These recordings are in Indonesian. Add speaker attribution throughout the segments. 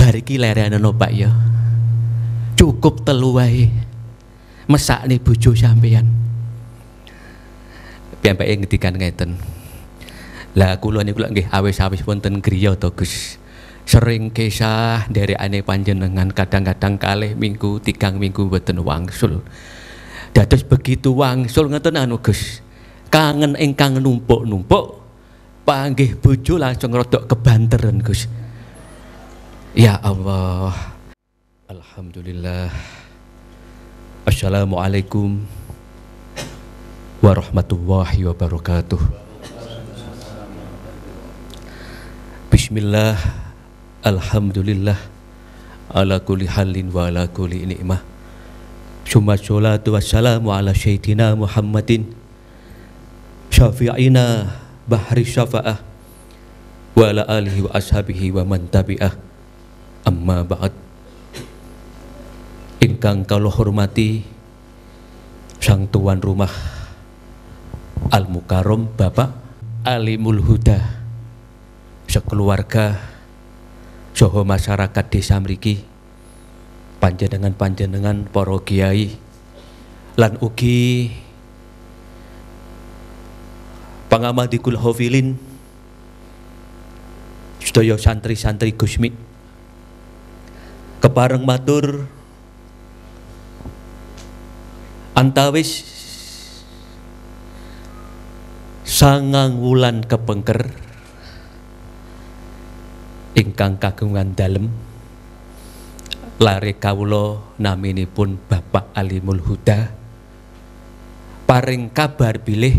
Speaker 1: bariki lerene no Pak ya. Cukup telu wae. Mesakne bojo sampean. Piyambake ngedikan ngeten. Lah kula niku nggih awis-awis wonten griya to Gus. Sering kisah dari ane panjenengan kadang-kadang kali minggu, tigang minggu boten wangsul. Dados begitu wangsul ngeten anu Gus. Kangen ingkang numpuk-numpuk panggih bojo langsung rodok kebanteran Gus. Ya Allah Alhamdulillah Assalamualaikum warahmatullahi wabarakatuh Bismillah Alhamdulillah Ala kulli halin wa ala kulli ni'mah Suma sholatu wassalamu ala syaitina Muhammadin Syafi'ina bahri syafa'ah Wa ala alihi wa ashabihi wa man tabi'ah Amma ba'd Ingkang kalau hormati Sang Tuan Rumah Al-Mukarom Bapak Alimul Huda Sekeluarga Soho masyarakat desa Meriki, Panjenengan-panjenengan Poro Kiai Lan ugi Pangamadikul Hovilin Sudoyo santri-santri Gusmi kepareng matur antawis sangang wulan kepengker ingkang kagungan dalem lare kawula naminipun Bapak Alimul Huda paring kabar bilih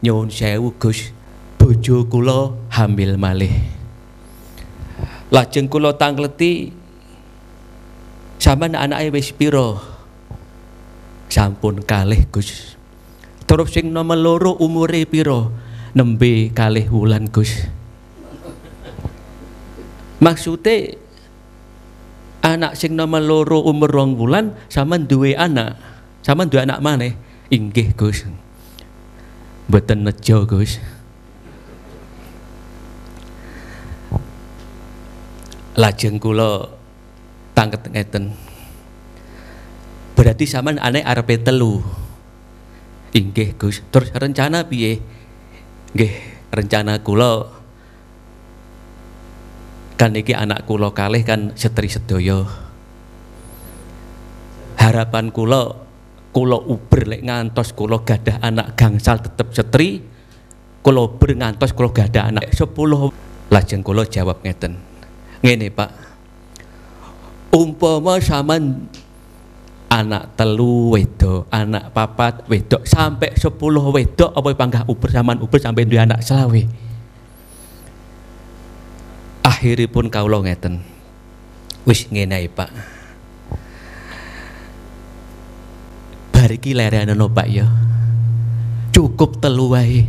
Speaker 1: nyuwun sewu Gus bojo kula hamil malih lajeng kula tangleti Sampean anak wis piro? Sampun kalih, Gus. Terus sing nomor loro umure piro? Nembe kalih wulan, Gus. Maksudnya anak sing nomor loro umur rong wulan sama duwe anak, sama duwe anak mana? Inggih, Gus. Beten nejo, Gus. Lajeng kula sangat ngeten berarti zaman aneh RP telu inggih Gus terus rencana piye nggih rencana kula kan iki anak kula kalih kan setri sedaya harapan kula kula uber lek ngantos kula gadah anak gangsal tetep setri kula ber ngantos kula gadah anak 10 lajeng kula jawab ngeten ngene Pak umpama saman anak telu wedok, anak papat wedok, sampai sepuluh wedok apa panggah uber saman uber sampai dua anak selawe. Akhiripun lo ngeten. Wis ngenai Pak. Bariki lerene no Pak ya. Cukup telu wae.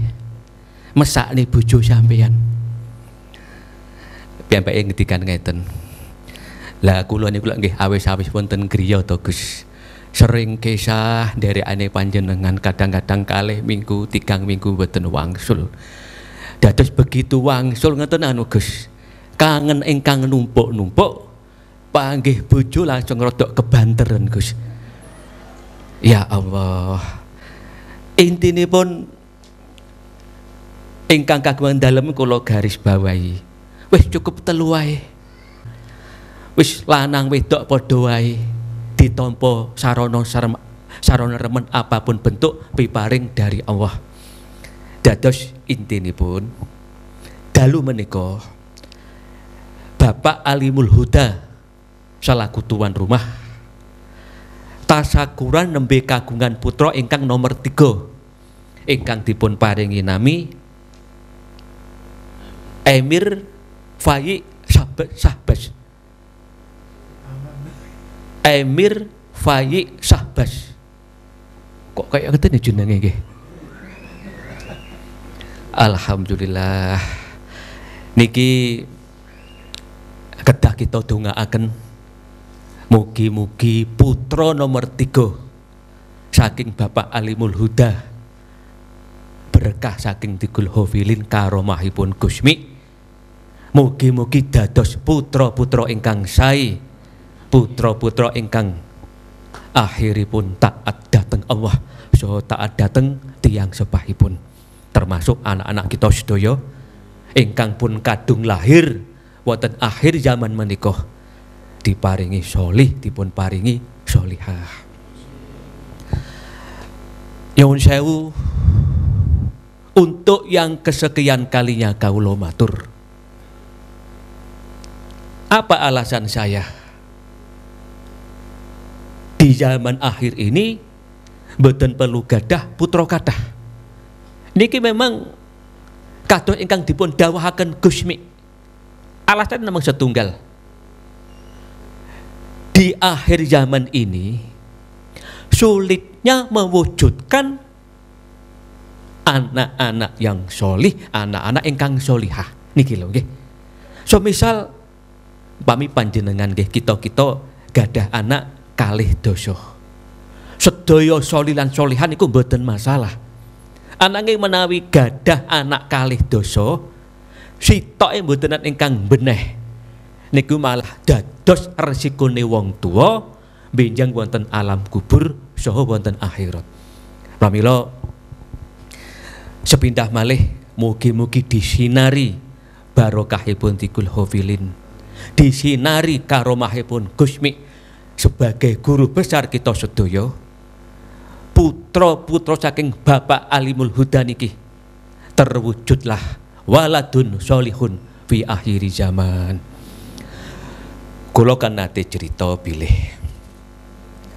Speaker 1: Mesakne bojo sampeyan. Piambake ngedikan ngeten. Lah kula niku lek nggih awis-awis wonten griya to Gus. Sering kisah dari ane panjenengan kadang-kadang kalih minggu, tigang minggu boten wangsul. Dados begitu wangsul ngeten anu Gus. Kangen ingkang numpuk-numpuk panggih bojo langsung rodok kebanteran Gus. Ya Allah. Intine pun ingkang kagungan dalem kula garis bawahi. Wis cukup telu wae wis lanang wedok padha wae ditampa sarana sarana remen apapun bentuk piparing dari Allah. Dados intinipun dalu menika Bapak Alimul Huda selaku tuan rumah tasakuran nembe kagungan putra ingkang nomor tiga ingkang dipun paringi nami Emir Fai Sabes Sabes Emir Fayi Sahbas kok kayak kita jenenge nggih Alhamdulillah niki kedah kita akan mugi-mugi Putro nomor tiga saking Bapak Alimul Huda berkah saking tigul hovilin karomahipun kusmi. mugi-mugi dados Putro-putro ingkang saya putra-putra ingkang akhiripun taat dateng Allah so taat dateng tiang sepahipun termasuk anak-anak kita sedoyo ingkang pun kadung lahir wonten akhir zaman menikah diparingi solih dipun paringi solihah Yaun sewu untuk yang kesekian kalinya kaulo matur. Apa alasan saya? di zaman akhir ini beten perlu gadah putra kadah niki memang kadoh ingkang dipun dawahaken Gusmi alasan memang setunggal di akhir zaman ini sulitnya mewujudkan anak-anak yang solih, anak-anak ingkang solihah. Niki lho nggih. So misal pami panjenengan nggih kita-kita gadah anak kalih dosa. Sedaya soli lan solihan iku mboten masalah. Ananging menawi gadah anak kalih dosa, sitoke mboten ingkang beneh. Niku malah dados resikone wong tua, benjang wonten alam kubur saha wonten akhirat. Pramila sepindah malih mugi-mugi disinari barokahipun tikul hofilin disinari karomahipun Gusmi sebagai guru besar kita sedoyo putra-putra saking Bapak Alimul Huda niki terwujudlah waladun solihun fi akhiri zaman kula kan nate cerita pilih.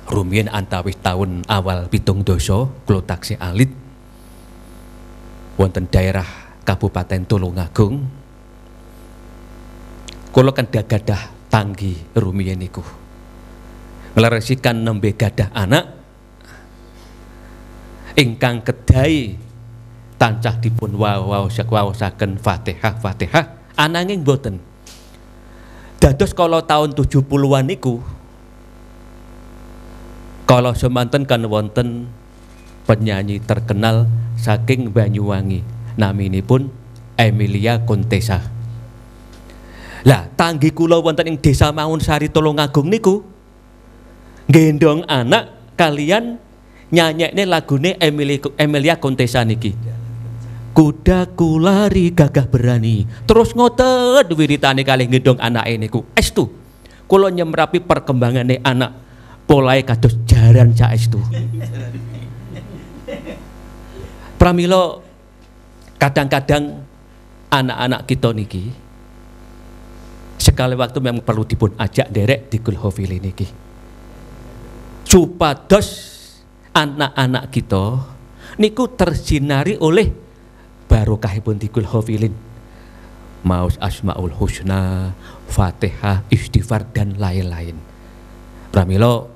Speaker 1: Rumien antawis tahun awal pitung doso kula taksi alit wonten daerah Kabupaten Tulungagung kula kan dagadah tanggi rumiyin niku nglaresikan nembe gadah anak ingkang kedai tancah dipun wawasak wawasaken Fatihah Fatihah ananging boten dados kalau tahun 70-an niku kalau semanten kan wonten penyanyi terkenal saking Banyuwangi pun Emilia Contessa lah tanggi kula wonten ing desa maun sari tolong agung niku gendong anak kalian lagu lagune Emily, Emilia Contessa niki kuda lari gagah berani terus ngotet wiritane kali gendong anak ini ku es tuh kalau nyemrapi nih anak polai kados jaran es tuh pramilo kadang-kadang anak-anak kita niki sekali waktu memang perlu dipun ajak derek di kulhofil niki supados anak-anak kita niku tersinari oleh Barokah pun tikul hafilin maus asmaul husna fatihah istighfar dan lain-lain pramilo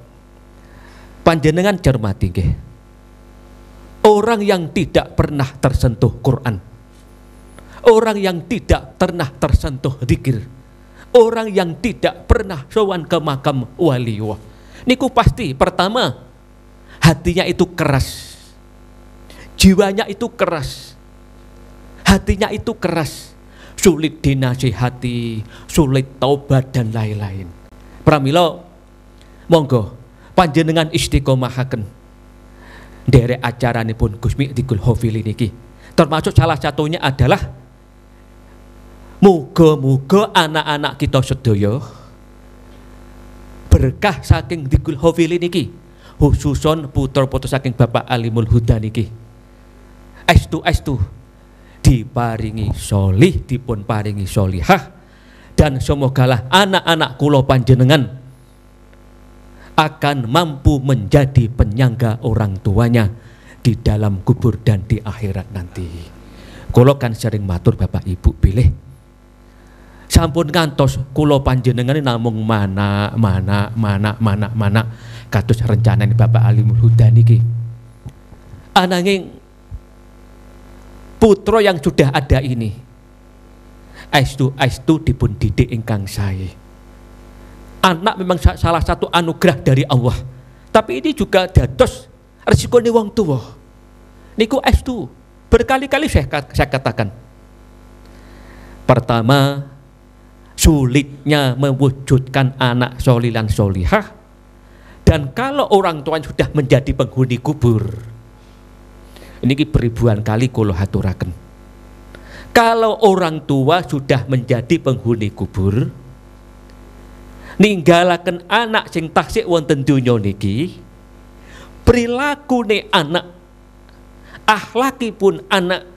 Speaker 1: panjenengan cermati nggih orang yang tidak pernah tersentuh Quran orang yang tidak pernah tersentuh zikir orang yang tidak pernah sowan ke makam waliwa Niku pasti pertama hatinya itu keras. Jiwanya itu keras. Hatinya itu keras. Sulit dinasihati, sulit taubat dan lain-lain. Pramilo, monggo panjenengan istiqomahaken dari acara ini pun Gusmi di Hofil ini Termasuk salah satunya adalah Muga-muga anak-anak kita sedoyo berkah saking dikul hofili niki khususon putor putra saking bapak alimul huda niki estu estu diparingi solih dipun paringi solihah dan semogalah anak-anak kulo panjenengan akan mampu menjadi penyangga orang tuanya di dalam kubur dan di akhirat nanti. Kulo kan sering matur Bapak Ibu pilih sampun ngantos kulo panjenengan namung mana mana mana mana mana katus rencana ini Bapak Alimul Huda niki ananging putra yang sudah ada ini aistu aistu dipun didik ingkang saya anak memang salah satu anugerah dari Allah tapi ini juga dados resiko ni wong tua niku aistu berkali-kali saya, saya katakan pertama sulitnya mewujudkan anak solilan solihah dan kalau orang tua sudah menjadi penghuni kubur ini beribuan kali kalau haturaken kalau orang tua sudah menjadi penghuni kubur ninggalakan anak sing taksik wonten dunia niki nih anak akhlaki pun anak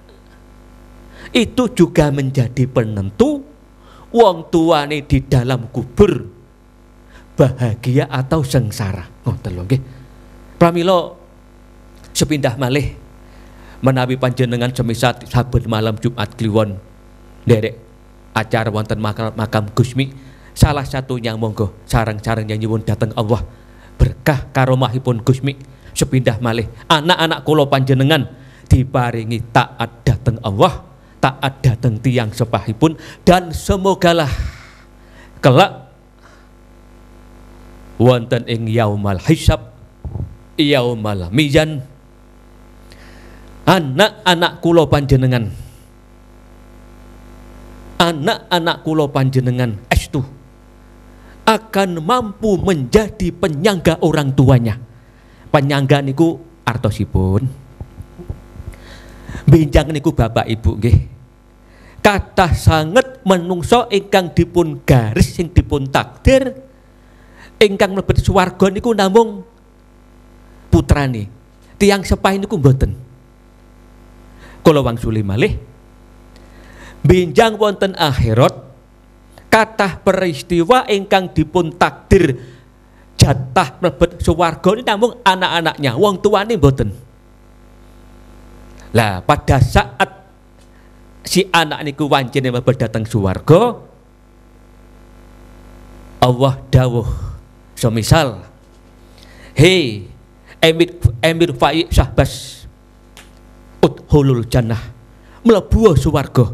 Speaker 1: itu juga menjadi penentu wong ini di dalam kubur bahagia atau sengsara ngoten lho nggih pramila sepindah malih menawi panjenengan semisat saben malam Jumat kliwon derek acara wonten makam, makam Gusmi salah satunya monggo sarang-sarang yang nyuwun datang Allah berkah karomahipun Gusmi sepindah malih anak-anak kulo panjenengan diparingi taat datang Allah tak ada tentiang sepahipun dan semogalah kelak wonten ing yaumal hisab yaumal mizan anak-anak kula panjenengan anak-anak kula panjenengan estu akan mampu menjadi penyangga orang tuanya penyangga niku artosipun Benjang niku Bapak Ibu nggih. Kathah sangat menungso ingkang dipun garis sing dipun takdir ingkang mlebet swarga niku namung putrane. Tiang sepahe niku mboten. Kula wangsuli malih benjang wonten akhirat kathah peristiwa ingkang dipun takdir jatah mlebet swarga namung anak-anaknya wong tuane mboten. Lah pada saat si anak ini niku wancine berdatang suwargo Allah dawuh so misal, hei emir emir fa'i sahbas uthulul jannah mlebu suwargo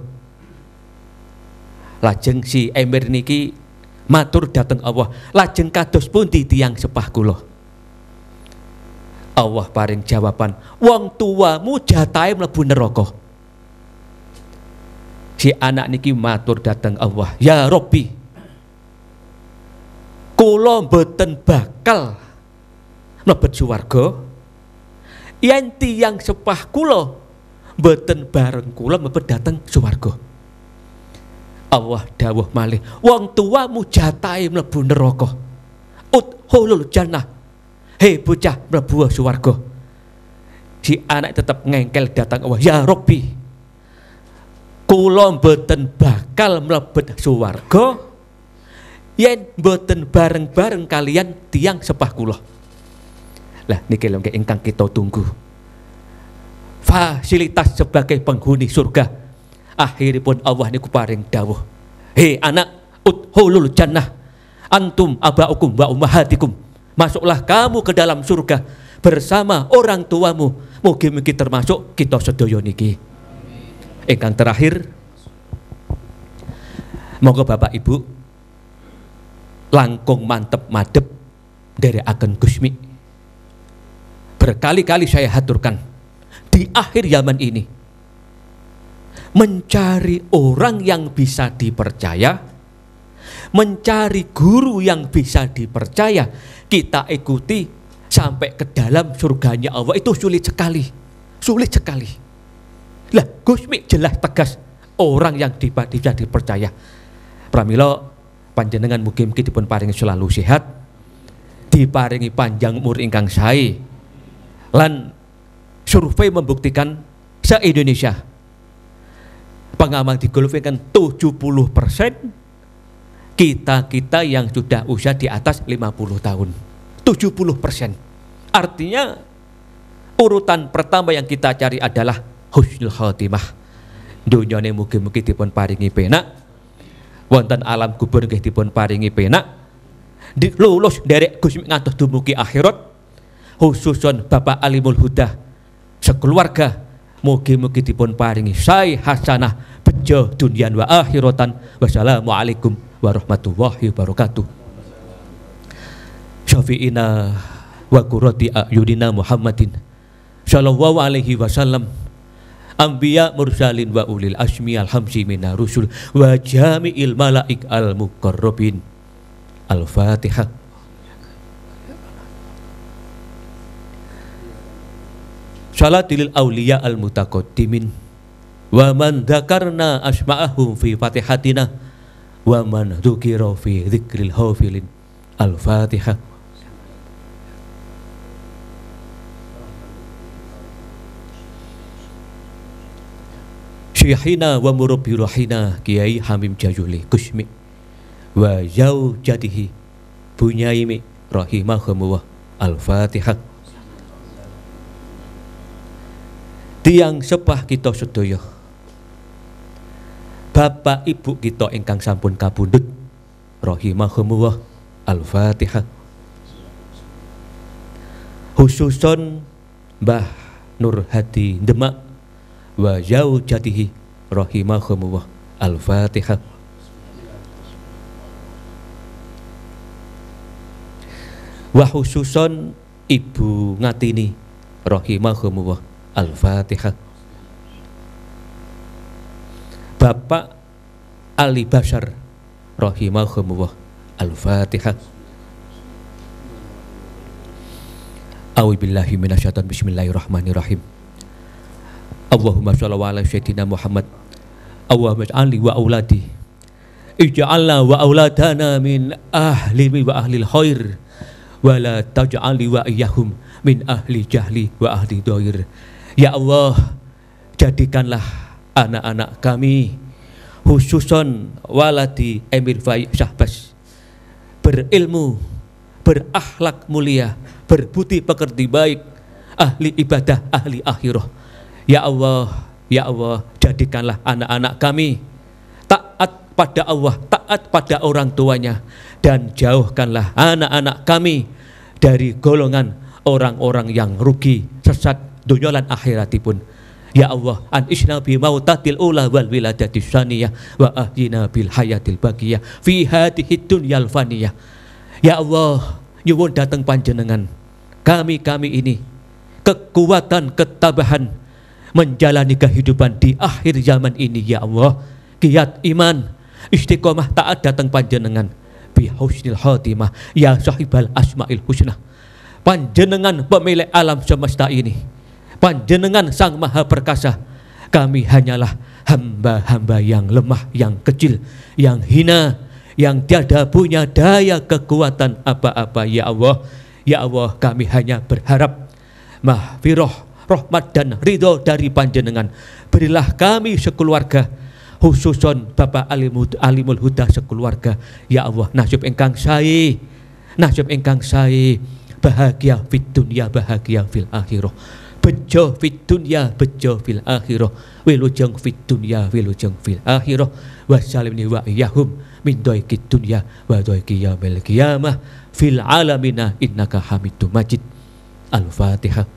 Speaker 1: lajeng si emir niki matur datang Allah lajeng kados pun di tiang sepah kula Allah paring jawaban, wong tuamu jatai mlebu neraka. Si anak niki matur datang, Allah, ya Robbi. Kula mboten bakal mlebet swarga. yang tiang sepah kulo, beten bareng kulo mlebet dateng swarga. Allah dawuh malih, wong tuamu jatai mlebu neraka. hulul jannah hei bocah mlebu suwarga si anak tetap ngengkel datang Allah ya Robi, Kulom beten bakal melebet suwargo, yen beten bareng-bareng kalian tiang sepah kula lah niki lho ingkang kita tunggu fasilitas sebagai penghuni surga akhiripun Allah niku paring dawuh hei anak utholul jannah antum abaukum wa umahatikum masuklah kamu ke dalam surga bersama orang tuamu mungkin mugi termasuk kita sedoyo niki ingkang terakhir monggo Bapak Ibu langkung mantep madep dari akan Gusmi berkali-kali saya haturkan di akhir zaman ini mencari orang yang bisa dipercaya mencari guru yang bisa dipercaya kita ikuti sampai ke dalam surganya Allah itu sulit sekali sulit sekali lah Gusmi jelas tegas orang yang tiba bisa dipercaya pramilo panjenengan mungkin kita pun selalu sehat diparingi panjang umur ingkang sae lan survei membuktikan se-Indonesia pengaman digolfkan 70 persen kita-kita yang sudah usia di atas 50 tahun 70 persen artinya urutan pertama yang kita cari adalah husnul khotimah ini mungkin-mungkin dipun paringi penak wonten alam kubur nggih dipun paringi penak dilulus dari gusmi ngantos dumugi akhirat khususun Bapak Alimul Huda sekeluarga mugi-mugi dipun paringi sai hasanah bejo dunia wa akhiratan wassalamualaikum warahmatullahi wabarakatuh. Syafi'ina wa qurrati a'yunina Muhammadin sallallahu alaihi wasallam Anbiya mursalin wa ulil asmi alhamsi minar rusul wa jami'il malaik al muqarrabin. Al-Fatihah. Salatil awliya al mutaqaddimin wa man dhakarna asma'ahum fi Fatihatina wa man dzukira fi dzikril hafilin al-fatihah syihina wa murubi rohina Kiai Hamim Jayuli Kusmi wa jadihi bunyaimi rahimahumullah Al-Fatihah Tiang sepah kita sedoyo Bapak Ibu kita ingkang sampun kabundut rahimahumullah Al-Fatihah khususon Mbah Nur Hadi Demak wa jatihi rahimahumullah Al-Fatihah wa khususon Ibu Ngatini rahimahumullah Al-Fatihah Bapak Ali Bashar rahimahumullah Al-Fatihah A'udzubillahi minasyaiton bismillahirrahmanirrahim Allahumma shalli ala sayyidina Muhammad Allahumma ij'alni wa auladi Ijaalna wa auladana min ahli wa ahli khair wa la taj'alni wa iyahum min ahli jahli wa ahli doir Ya Allah jadikanlah anak-anak kami khususon waladi Emir Faiz Syahbas berilmu berakhlak mulia berbudi pekerti baik ahli ibadah ahli akhirah ya Allah ya Allah jadikanlah anak-anak kami taat pada Allah taat pada orang tuanya dan jauhkanlah anak-anak kami dari golongan orang-orang yang rugi sesat dan akhiratipun pun Ya Allah, an isna bi mautatil ula wal wiladati saniyah wa ahdina bil hayatil baqiyah fi hadhihi dunyal faniyah. Ya Allah, nyuwun datang panjenengan. Kami-kami ini kekuatan, ketabahan menjalani kehidupan di akhir zaman ini ya Allah. Kiat iman, istiqomah taat datang panjenengan bi husnil khatimah ya sahibal asmaul husna. Panjenengan pemilik alam semesta ini panjenengan sang maha perkasa kami hanyalah hamba-hamba yang lemah yang kecil yang hina yang tiada punya daya kekuatan apa-apa ya Allah ya Allah kami hanya berharap mahfiroh rahmat dan ridho dari panjenengan berilah kami sekeluarga khususon Bapak Alimud, Alimul Huda sekeluarga ya Allah nasib engkang saya nasib engkang saya bahagia fit dunia bahagia fil akhirah bejo fit dunia bejo fil akhirah wilujeng fit dunya wilujeng fil akhirah ni wa yahum min doiki dunia wa doiki yaumil qiyamah fil alamina innaka itu majid al-fatihah